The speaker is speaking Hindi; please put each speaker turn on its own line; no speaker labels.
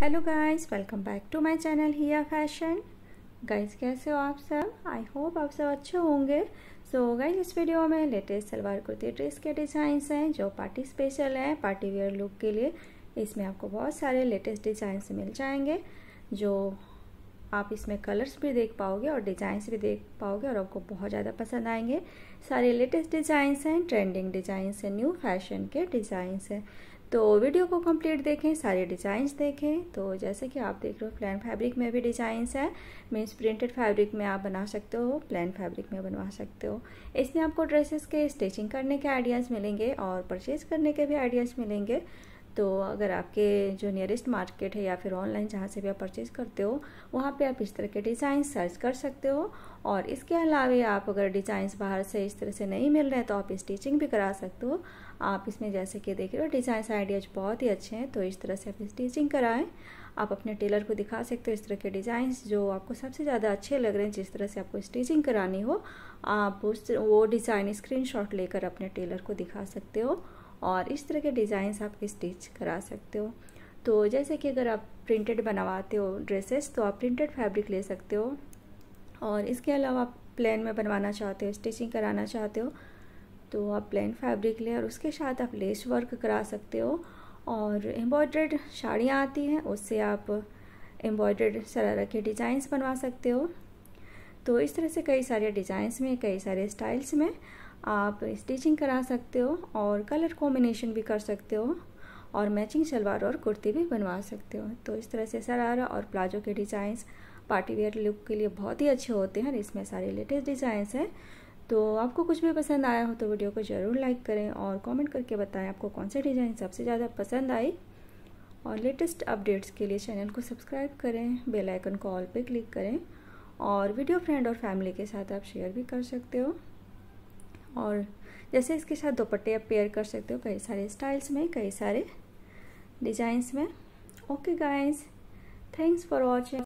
hello guys welcome back to my channel हिया फैशन गाइस कैसे हो आप सब आई होप आप सब अच्छे होंगे सो so, गाइस इस वीडियो में लेटेस्ट सलवार कुर्ती ड्रेस के डिज़ाइंस हैं जो पार्टी स्पेशल हैं पार्टी वेयर लुक के लिए इसमें आपको बहुत सारे लेटेस्ट डिज़ाइंस मिल जाएंगे जो आप इसमें कलर्स भी देख पाओगे और डिज़ाइंस भी देख पाओगे और आपको बहुत ज़्यादा पसंद आएंगे सारे लेटेस्ट डिज़ाइंस हैं ट्रेंडिंग डिज़ाइंस हैं न्यू फैशन के डिज़ाइंस हैं तो वीडियो को कंप्लीट देखें सारे डिज़ाइंस देखें तो जैसे कि आप देख रहे हो प्लान फैब्रिक में भी डिज़ाइंस है मीन्स प्रिंटेड फैब्रिक में आप बना सकते हो प्लान फैब्रिक में बनवा सकते हो इसमें आपको ड्रेसेस के स्टिचिंग करने के आइडियाज़ मिलेंगे और परचेज़ करने के भी आइडियाज़ मिलेंगे तो अगर आपके जो नियरेस्ट मार्केट है या फिर ऑनलाइन जहाँ से भी आप परचेज़ करते हो वहाँ पे आप इस तरह के डिज़ाइन सर्च कर सकते हो और इसके अलावा आप अगर डिज़ाइंस बाहर से इस तरह से नहीं मिल रहे हैं तो आप स्टिचिंग भी करा सकते हो आप इसमें जैसे कि देख रहे हो डिज़ाइंस आइडियाज बहुत ही अच्छे हैं तो इस तरह से आप स्टिचिंग कराएँ आप अपने टेलर को दिखा सकते हो इस तरह के डिज़ाइंस जो आपको सबसे ज़्यादा अच्छे लग रहे हैं जिस तरह से आपको स्टिचिंग करानी हो आप उस वो डिज़ाइन स्क्रीन लेकर अपने टेलर को दिखा सकते हो और इस तरह के डिज़ाइंस आप स्टिच करा सकते हो तो जैसे कि अगर आप प्रिंटेड बनवाते हो ड्रेसेस तो आप प्रिंटेड फैब्रिक ले सकते हो और इसके अलावा आप प्लेन में बनवाना चाहते हो स्टिचिंग कराना चाहते हो तो आप प्लेन फैब्रिक ले और उसके साथ आप लेस वर्क करा सकते हो और एम्ब्रॉयड्रेड साड़ियाँ आती हैं उससे आप एम्ब्रॉयड्रेड शरारा के डिज़ाइंस बनवा सकते हो तो इस तरह से कई सारे डिज़ाइंस में कई सारे स्टाइल्स में आप स्टिचिंग करा सकते हो और कलर कॉम्बिनेशन भी कर सकते हो और मैचिंग शलवार और कुर्ती भी बनवा सकते हो तो इस तरह से सरारा और प्लाजो के डिज़ाइंस पार्टीवेयर लुक के लिए बहुत ही अच्छे होते हैं इसमें सारे लेटेस्ट डिज़ाइंस हैं तो आपको कुछ भी पसंद आया हो तो वीडियो को ज़रूर लाइक करें और कमेंट करके बताएं आपको कौन सा डिज़ाइन सबसे ज़्यादा पसंद आई और लेटेस्ट अपडेट्स के लिए चैनल को सब्सक्राइब करें बेल आइकन को ऑल पे क्लिक करें और वीडियो फ्रेंड और फैमिली के साथ आप शेयर भी कर सकते हो और जैसे इसके साथ दोपट्टे आप पेयर कर सकते हो कई सारे स्टाइल्स में कई सारे डिजाइंस में okay guys thanks for watching